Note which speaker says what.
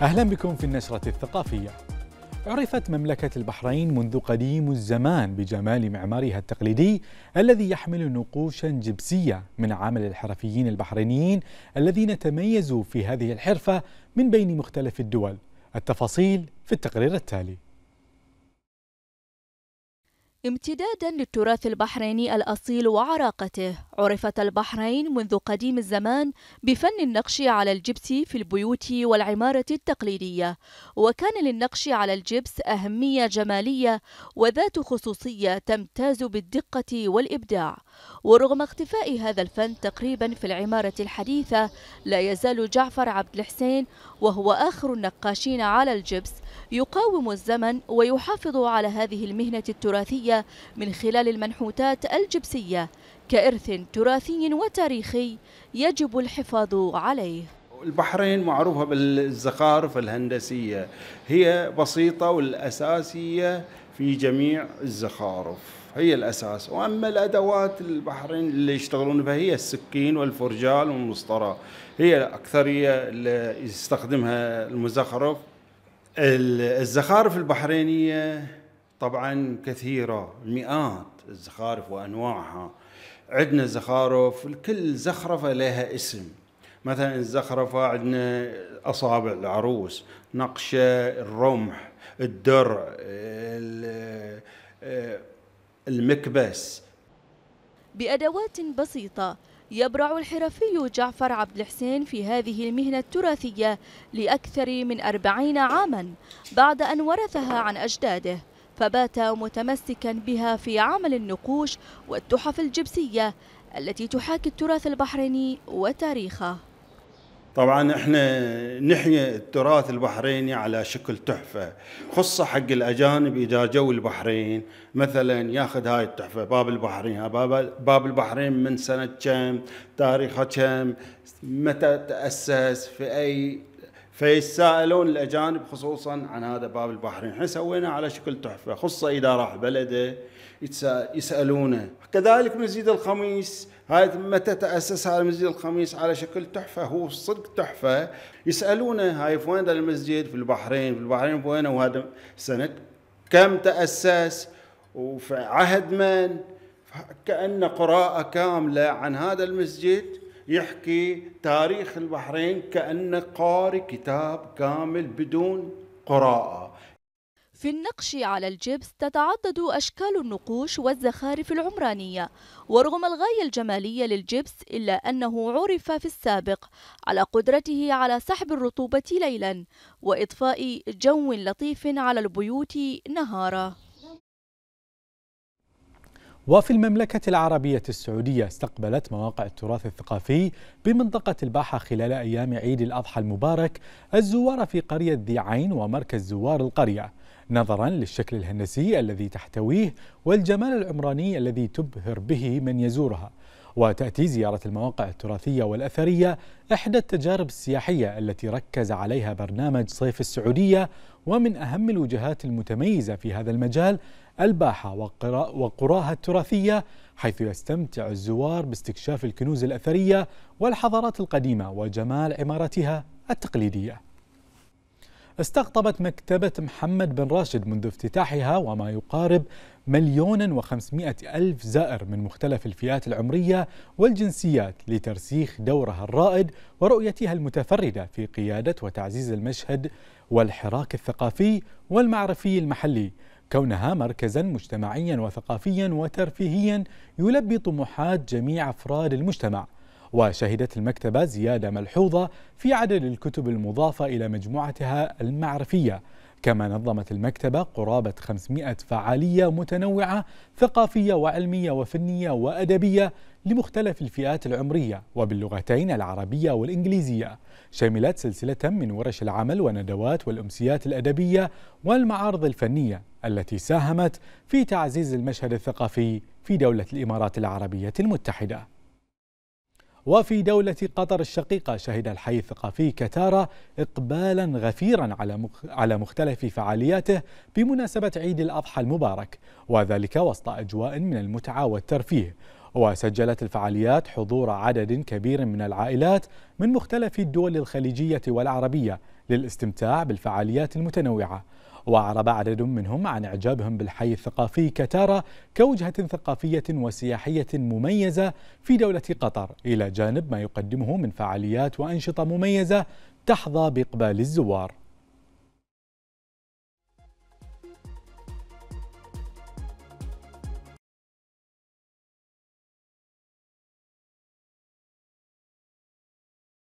Speaker 1: أهلا بكم في النشرة الثقافية عرفت مملكة البحرين منذ قديم الزمان بجمال معمارها التقليدي الذي يحمل نقوشا جبسية من عمل الحرفيين البحرينيين الذين تميزوا في هذه الحرفة من بين مختلف الدول التفاصيل في التقرير التالي
Speaker 2: امتدادا للتراث البحريني الأصيل وعراقته عرفت البحرين منذ قديم الزمان بفن النقش على الجبس في البيوت والعمارة التقليدية وكان للنقش على الجبس أهمية جمالية وذات خصوصية تمتاز بالدقة والإبداع ورغم اختفاء هذا الفن تقريبا في العمارة الحديثة لا يزال جعفر عبد الحسين وهو آخر النقاشين على الجبس يقاوم الزمن ويحافظ على هذه المهنة التراثية من خلال المنحوتات الجبسية كإرث تراثي وتاريخي يجب الحفاظ عليه
Speaker 3: البحرين معروفة بالزخارف الهندسية هي بسيطة والأساسية في جميع الزخارف هي الاساس واما الادوات البحرين اللي يشتغلون بها هي السكين والفرجال والمسطره هي الاكثريه اللي يستخدمها المزخرف الزخارف البحرينيه طبعا كثيره مئات الزخارف وانواعها عندنا زخارف كل زخرفه لها اسم مثلا الزخرفه عندنا اصابع العروس نقشه الرمح الدرع المكبس
Speaker 2: بأدوات بسيطة يبرع الحرفي جعفر عبد الحسين في هذه المهنة التراثية لأكثر من أربعين عاما بعد أن ورثها عن أجداده فبات متمسكا بها في عمل النقوش والتحف الجبسية التي تحاكي التراث البحريني وتاريخه
Speaker 3: طبعا احنا نحيي التراث البحريني على شكل تحفه خصه حق الاجانب اذا جو البحرين مثلا ياخذ هاي التحفه باب البحرين باب البحرين من سنه كم تاريخه كم متى تاسس في اي فيسالون الاجانب خصوصا عن هذا باب البحرين احنا سوينا على شكل تحفه خصه اذا راح بلده يسالونه كذلك مزيد الخميس هذا متى تأسس هذا المسجد الخميس على شكل تحفة هو صدق تحفة يسألونه هاي في وين المسجد في البحرين في البحرين وين وهذا سنة كم تأسس وفي عهد من كأن قراءة كاملة عن هذا المسجد يحكي تاريخ البحرين كأنه قاري كتاب كامل بدون قراءة
Speaker 2: في النقش على الجبس تتعدد أشكال النقوش والزخارف العمرانية ورغم الغاية الجمالية للجبس إلا أنه عرف في السابق على قدرته على سحب الرطوبة ليلا وإضفاء جو لطيف على البيوت نهارا
Speaker 1: وفي المملكة العربية السعودية استقبلت مواقع التراث الثقافي بمنطقة الباحة خلال أيام عيد الأضحى المبارك الزوار في قرية ذي عين ومركز زوار القرية نظرا للشكل الهندسي الذي تحتويه والجمال العمراني الذي تبهر به من يزورها وتأتي زيارة المواقع التراثية والأثرية إحدى التجارب السياحية التي ركز عليها برنامج صيف السعودية ومن أهم الوجهات المتميزة في هذا المجال الباحة وقراها التراثية حيث يستمتع الزوار باستكشاف الكنوز الأثرية والحضارات القديمة وجمال عمارتها التقليدية استقطبت مكتبة محمد بن راشد منذ افتتاحها وما يقارب مليون وخمسمائة ألف زائر من مختلف الفئات العمرية والجنسيات لترسيخ دورها الرائد ورؤيتها المتفردة في قيادة وتعزيز المشهد والحراك الثقافي والمعرفي المحلي كونها مركزا مجتمعيا وثقافيا وترفيهيا يلبي طموحات جميع أفراد المجتمع وشهدت المكتبة زيادة ملحوظة في عدد الكتب المضافة إلى مجموعتها المعرفية كما نظمت المكتبة قرابة 500 فعالية متنوعة ثقافية وعلمية وفنية وأدبية لمختلف الفئات العمرية وباللغتين العربية والإنجليزية شملت سلسلة من ورش العمل وندوات والأمسيات الأدبية والمعارض الفنية التي ساهمت في تعزيز المشهد الثقافي في دولة الإمارات العربية المتحدة وفي دولة قطر الشقيقة شهد الحي الثقافي كتارة إقبالا غفيرا على على مختلف فعالياته بمناسبة عيد الأضحى المبارك وذلك وسط أجواء من المتعة والترفيه وسجلت الفعاليات حضور عدد كبير من العائلات من مختلف الدول الخليجية والعربية للاستمتاع بالفعاليات المتنوعة وأعرب عدد منهم عن إعجابهم بالحي الثقافي كتارة كوجهة ثقافية وسياحية مميزة في دولة قطر إلى جانب ما يقدمه من فعاليات وأنشطة مميزة تحظى بإقبال الزوار